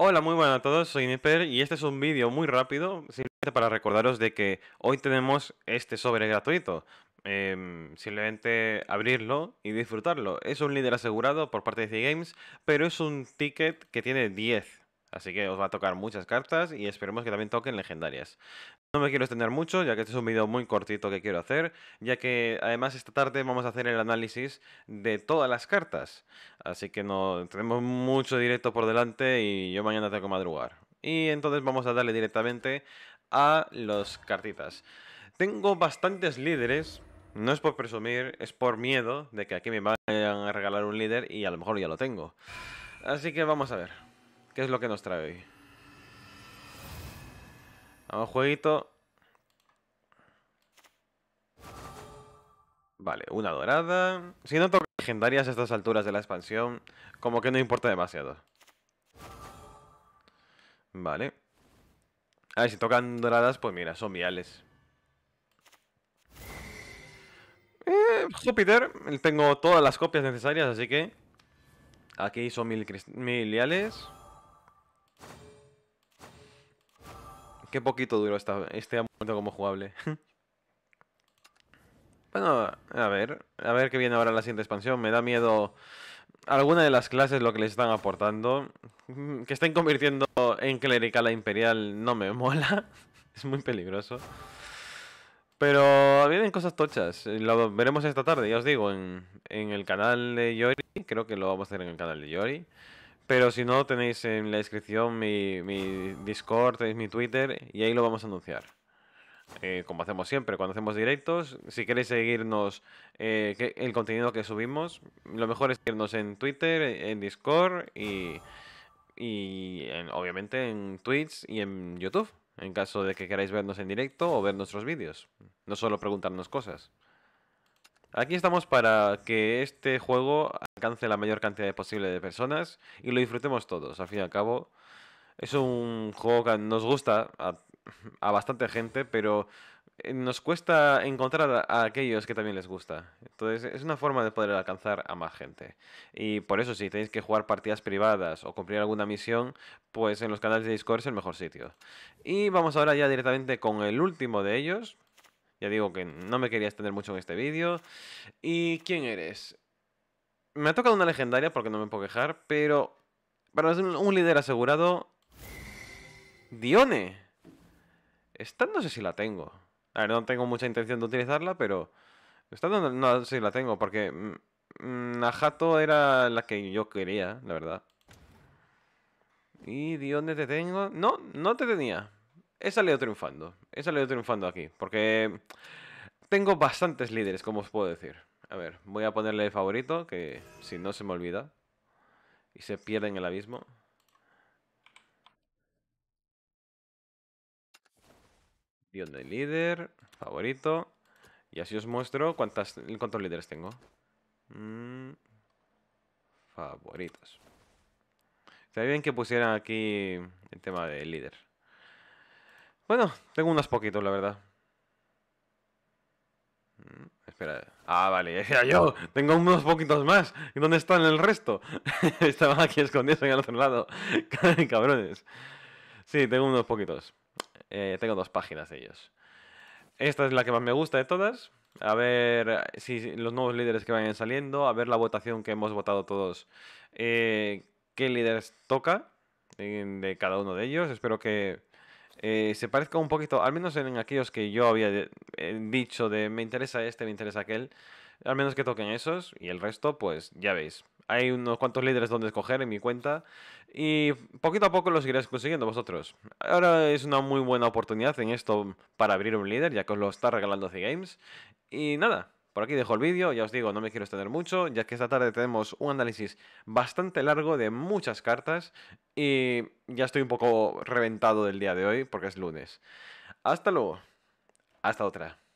Hola, muy buenas a todos, soy Niper y este es un vídeo muy rápido, simplemente para recordaros de que hoy tenemos este sobre gratuito. Em, simplemente abrirlo y disfrutarlo. Es un líder asegurado por parte de CGames, games pero es un ticket que tiene 10. Así que os va a tocar muchas cartas y esperemos que también toquen legendarias. No me quiero extender mucho, ya que este es un vídeo muy cortito que quiero hacer, ya que además esta tarde vamos a hacer el análisis de todas las cartas. Así que no tenemos mucho directo por delante y yo mañana tengo que madrugar. Y entonces vamos a darle directamente a las cartitas. Tengo bastantes líderes, no es por presumir, es por miedo de que aquí me vayan a regalar un líder y a lo mejor ya lo tengo. Así que vamos a ver. ¿Qué es lo que nos trae hoy? Vamos, jueguito. Vale, una dorada. Si no tocan legendarias a estas alturas de la expansión, como que no importa demasiado. Vale. A ver, si tocan doradas, pues mira, son viales. Eh, Júpiter, tengo todas las copias necesarias, así que... Aquí son mil, mil Qué poquito duro está este momento como jugable. bueno, a ver. A ver qué viene ahora la siguiente expansión. Me da miedo alguna de las clases lo que les están aportando. Que estén convirtiendo en clerical a imperial no me mola. es muy peligroso. Pero vienen cosas tochas. Lo veremos esta tarde, ya os digo, en, en el canal de Yori. Creo que lo vamos a hacer en el canal de Yori. Pero si no, tenéis en la descripción mi, Discord, tenéis mi Twitter y ahí lo vamos a anunciar. Eh, como hacemos siempre, cuando hacemos directos, si queréis seguirnos eh, el contenido que subimos, lo mejor es seguirnos en Twitter, en Discord y, obviamente en Twitch y en YouTube, en caso de que queráis vernos en directo o ver nuestros vídeos, no solo preguntarnos cosas. Aquí estamos para que este juego alcance la mayor cantidad posible de personas y lo disfrutemos todos. Al fin y al cabo, es un juego que nos gusta a, bastante gente, pero eh, nos cuesta encontrar a, aquellos que también les gusta. Entonces es una forma de poder alcanzar a más gente. Y por eso si tenéis que jugar partidas privadas o cumplir alguna misión, pues en los canales de Discord es el mejor sitio. Y vamos ahora ya directamente con el último de ellos. Ya digo que no me quería extender mucho en este vídeo. ¿Y quién eres? me ha tocado una legendaria porque no me puedo quejar, pero para es un líder asegurado... Dione. Esta no sé si la tengo. A ver, no tengo mucha intención de utilizarla, pero... Esta no, sé si la tengo, porque... Mm, mm, Najato era la que yo quería, la verdad. ¿Y Dione te tengo? No, no te tenía. He salido triunfando. He salido triunfando aquí, porque... Tengo bastantes líderes, como os puedo decir. A ver, voy a ponerle favorito, que si no se me olvida. Y se pierde en el abismo. Guión de líder, favorito. Y así os muestro cuántas, cuántos líderes tengo. Mm, favoritos. Está bien que pusieran aquí el tema de líder. Bueno, tengo unos poquitos, la verdad espera. Ah, vale, decía yo, tengo unos poquitos más. ¿Y ¿Dónde están el resto? Estaban aquí escondidos en el otro lado. Cabrones. Sí, tengo unos poquitos. Eh, tengo dos páginas de ellos. Esta es la que más me gusta de todas. A ver eh, si los nuevos líderes que vayan saliendo, a ver la votación que hemos votado todos. Eh, ¿Qué líderes toca de cada uno de ellos? Espero que eh, se parezca un poquito, al menos en aquellos que yo había eh, dicho de me interesa este, me interesa aquel, al menos que toquen esos y el resto, pues ya veis. Hay unos cuantos líderes donde escoger en mi cuenta y poquito a poco los iréis consiguiendo vosotros. Ahora es una muy buena oportunidad en esto para abrir un líder, ya que os lo está regalando The Games. Y nada, por aquí dejo el vídeo, ya os digo, no me quiero extender mucho, ya que esta tarde tenemos un análisis bastante largo de muchas cartas y ya estoy un poco reventado del día de hoy porque es lunes. Hasta luego, hasta otra.